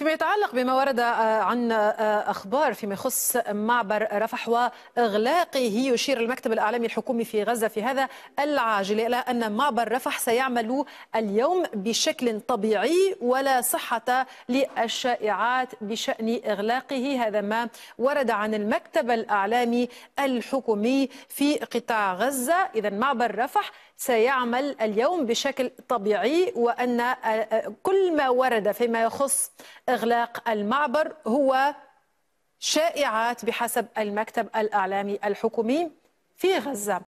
فيما يتعلق بما ورد آه، عن آه، اخبار فيما يخص معبر رفح واغلاقه يشير المكتب الاعلامي الحكومي في غزه في هذا العاجل الى ان معبر رفح سيعمل اليوم بشكل طبيعي ولا صحه للشائعات بشان اغلاقه هذا ما ورد عن المكتب الاعلامي الحكومي في قطاع غزه اذا معبر رفح سيعمل اليوم بشكل طبيعي وأن آه، آه، كل ما ورد فيما يخص إغلاق المعبر هو شائعات بحسب المكتب الإعلامي الحكومي في غزة